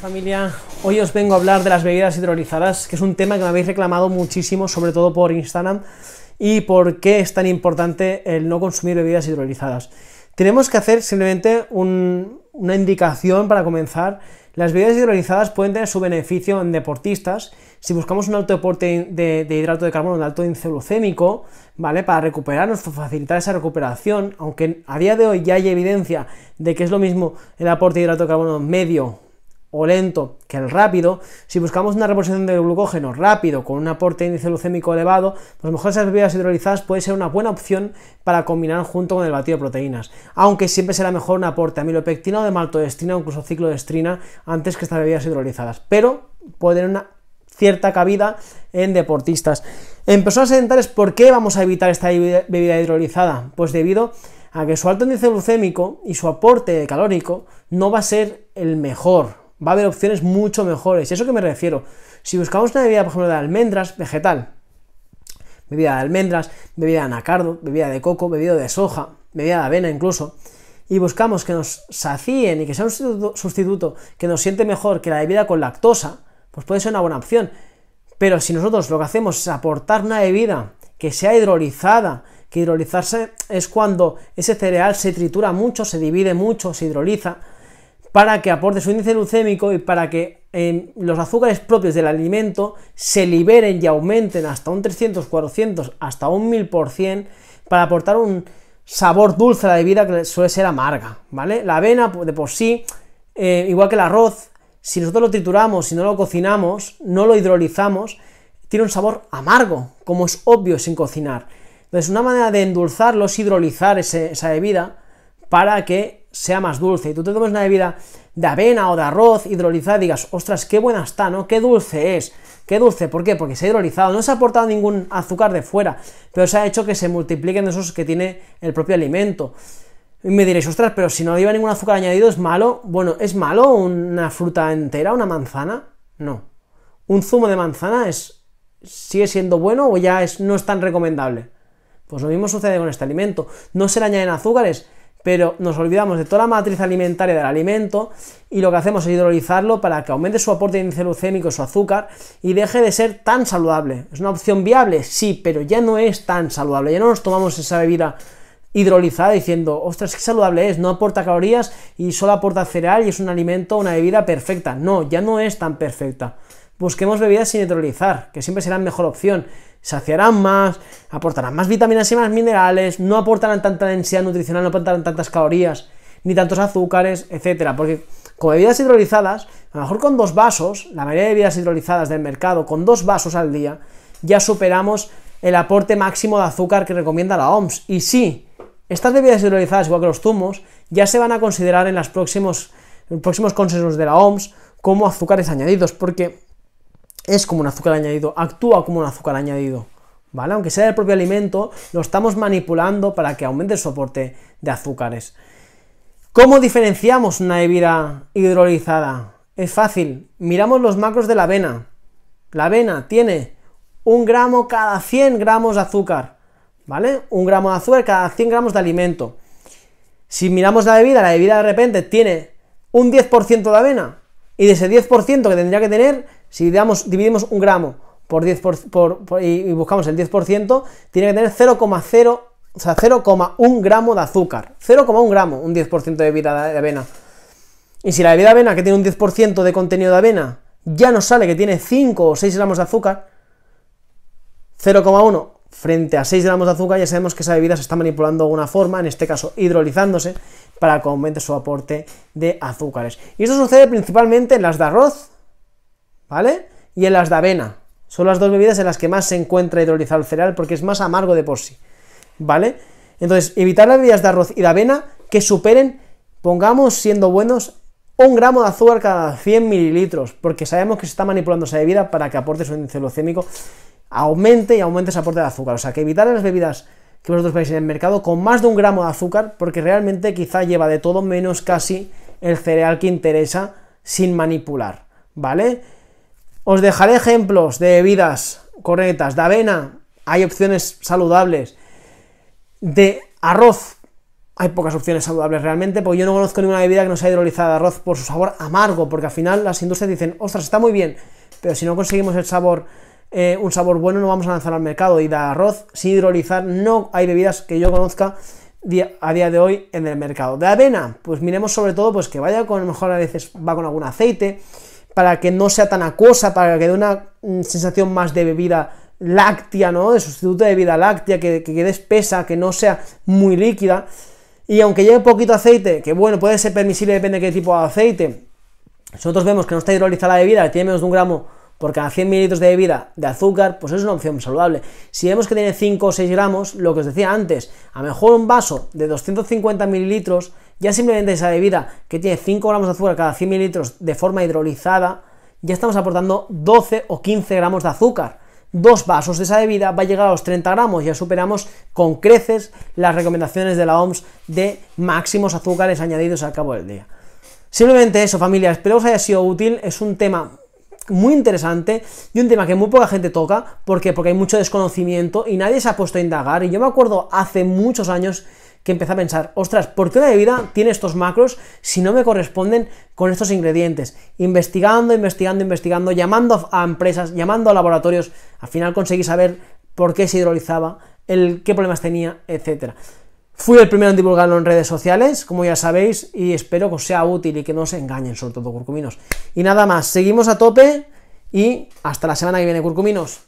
familia, hoy os vengo a hablar de las bebidas hidrolizadas, que es un tema que me habéis reclamado muchísimo, sobre todo por Instagram, y por qué es tan importante el no consumir bebidas hidrolizadas. Tenemos que hacer simplemente un, una indicación para comenzar. Las bebidas hidrolizadas pueden tener su beneficio en deportistas. Si buscamos un alto deporte de, hidrato de carbono, de alto índice glucémico, ¿vale? Para recuperarnos, facilitar esa recuperación, aunque a día de hoy ya hay evidencia de que es lo mismo el aporte de hidrato de carbono medio o lento que el rápido, si buscamos una reposición de glucógeno rápido con un aporte de índice glucémico elevado, pues mejor esas bebidas hidrolizadas puede ser una buena opción para combinar junto con el batido de proteínas, aunque siempre será mejor un aporte de amilopectina o de maltodextrina o incluso ciclodestrina antes que estas bebidas hidrolizadas, pero puede tener una cierta cabida en deportistas. En personas sedentarias, ¿por qué vamos a evitar esta bebida hidrolizada? Pues debido a que su alto índice glucémico y su aporte calórico no va a ser el mejor va a haber opciones mucho mejores. ¿Y eso que me refiero? Si buscamos una bebida, por ejemplo, de almendras, vegetal, bebida de almendras, bebida de anacardo, bebida de coco, bebida de soja, bebida de avena incluso, y buscamos que nos sacien y que sea un sustituto que nos siente mejor que la bebida con lactosa, pues puede ser una buena opción. Pero si nosotros lo que hacemos es aportar una bebida que sea hidrolizada, que hidrolizarse es cuando ese cereal se tritura mucho, se divide mucho, se hidroliza, para que aporte su índice glucémico y para que em, los azúcares propios del alimento se liberen y aumenten hasta un 300, 400, hasta un 1000% para aportar un sabor dulce a la bebida que suele ser amarga, ¿vale? La avena pues, de por sí, eh, igual que el arroz, si nosotros lo trituramos, si no lo cocinamos, no lo hidrolizamos, tiene un sabor amargo, como es obvio sin cocinar. Entonces, una manera de endulzarlo es hidrolizar esa bebida para que sea más dulce y tú te tomes una bebida de avena o de arroz hidrolizada y digas, ostras, qué buena está, ¿no? Qué dulce es. Qué dulce, ¿por qué? Porque se ha hidrolizado, no se ha aportado ningún azúcar de fuera, pero se ha hecho que se multipliquen esos que tiene el propio alimento. Y me diréis, ostras, pero si no lleva ningún azúcar añadido, ¿es malo? Bueno, ¿es malo una fruta entera, una manzana? No. ¿Un zumo de manzana es, sigue siendo bueno o ya es, no es tan recomendable? Pues lo mismo sucede con este alimento. No se le añaden azúcares, pero nos olvidamos de toda la matriz alimentaria del alimento y lo que hacemos es hidrolizarlo para que aumente su aporte de índice glucémico, su azúcar y deje de ser tan saludable. ¿Es una opción viable? Sí, pero ya no es tan saludable. Ya no nos tomamos esa bebida hidrolizada diciendo, ostras, qué saludable es, no aporta calorías y solo aporta cereal y es un alimento, una bebida perfecta. No, ya no es tan perfecta busquemos bebidas sin hidrolizar, que siempre serán mejor opción. Saciarán más, aportarán más vitaminas y más minerales, no aportarán tanta densidad nutricional, no aportarán tantas calorías, ni tantos azúcares, etcétera. Porque con bebidas hidrolizadas, a lo mejor con dos vasos, la mayoría de bebidas hidrolizadas del mercado, con dos vasos al día, ya superamos el aporte máximo de azúcar que recomienda la OMS. Y sí, estas bebidas hidrolizadas, igual que los zumos, ya se van a considerar en los próximos, próximos consensos de la OMS como azúcares añadidos, porque es como un azúcar añadido, actúa como un azúcar añadido, ¿vale? Aunque sea del propio alimento, lo estamos manipulando para que aumente el soporte de azúcares. ¿Cómo diferenciamos una bebida hidrolizada? Es fácil, miramos los macros de la avena. La avena tiene un gramo cada 100 gramos de azúcar, ¿vale? Un gramo de azúcar cada 100 gramos de alimento. Si miramos la bebida, la bebida de repente tiene un 10% de avena, y de ese 10% que tendría que tener, si dividimos un gramo por 10 y buscamos el 10%, tiene que tener 0,0, o sea, 0,1 gramo de azúcar. 0,1 gramo, un 10% de bebida de avena. Y si la bebida de avena, que tiene un 10% de contenido de avena, ya nos sale que tiene 5 o 6 gramos de azúcar, 0,1 frente a 6 gramos de azúcar, ya sabemos que esa bebida se está manipulando de alguna forma, en este caso hidrolizándose, para que aumente su aporte de azúcares. Y esto sucede principalmente en las de arroz, ¿vale? Y en las de avena. Son las dos bebidas en las que más se encuentra hidrolizado el cereal porque es más amargo de por sí, ¿vale? Entonces, evitar las bebidas de arroz y de avena que superen, pongamos siendo buenos, un gramo de azúcar cada 100 mililitros, porque sabemos que se está manipulando esa bebida para que aporte su índice glucémico, aumente y aumente ese aporte de azúcar. O sea, que evitar las bebidas que vosotros veis en el mercado con más de un gramo de azúcar, porque realmente quizá lleva de todo menos casi el cereal que interesa sin manipular, ¿vale? Os dejaré ejemplos de bebidas correctas, de avena, hay opciones saludables, de arroz, hay pocas opciones saludables realmente, porque yo no conozco ninguna bebida que no sea hidrolizada de arroz por su sabor amargo, porque al final las industrias dicen, ostras, está muy bien, pero si no conseguimos el sabor, eh, un sabor bueno, no vamos a lanzar al mercado. Y de arroz sin hidrolizar, no hay bebidas que yo conozca a día de hoy en el mercado. De avena, pues miremos sobre todo pues que vaya con, lo mejor a veces va con algún aceite, para que no sea tan acuosa, para que dé una mm, sensación más de bebida láctea, ¿no? De sustituto de bebida láctea, que, quede espesa, que no sea muy líquida. Y aunque lleve poquito aceite, que bueno, puede ser permisible, depende de qué tipo de aceite. Nosotros vemos que no está hidrolizada la bebida, que tiene menos de un gramo por cada 100 mililitros de bebida de azúcar, pues es una opción saludable. Si vemos que tiene 5 o 6 gramos, lo que os decía antes, a lo mejor un vaso de 250 mililitros ya simplemente esa bebida que tiene 5 gramos de azúcar cada 100 mililitros de forma hidrolizada, ya estamos aportando 12 o 15 gramos de azúcar. Dos vasos de esa bebida va a llegar a los 30 gramos, ya superamos con creces las recomendaciones de la OMS de máximos azúcares añadidos al cabo del día. Simplemente eso, familia, espero que os haya sido útil, es un tema muy interesante y un tema que muy poca gente toca, ¿por qué? Porque hay mucho desconocimiento y nadie se ha puesto a indagar. Y yo me acuerdo hace muchos años que empecé a pensar, ostras, ¿por qué una bebida tiene estos macros si no me corresponden con estos ingredientes? Investigando, investigando, investigando, llamando a empresas, llamando a laboratorios, al final conseguí saber por qué se hidrolizaba, el, qué problemas tenía, etc. Fui el primero en divulgarlo en redes sociales, como ya sabéis, y espero que os sea útil y que no os engañen, sobre todo curcuminos. Y nada más, seguimos a tope y hasta la semana que viene, curcuminos.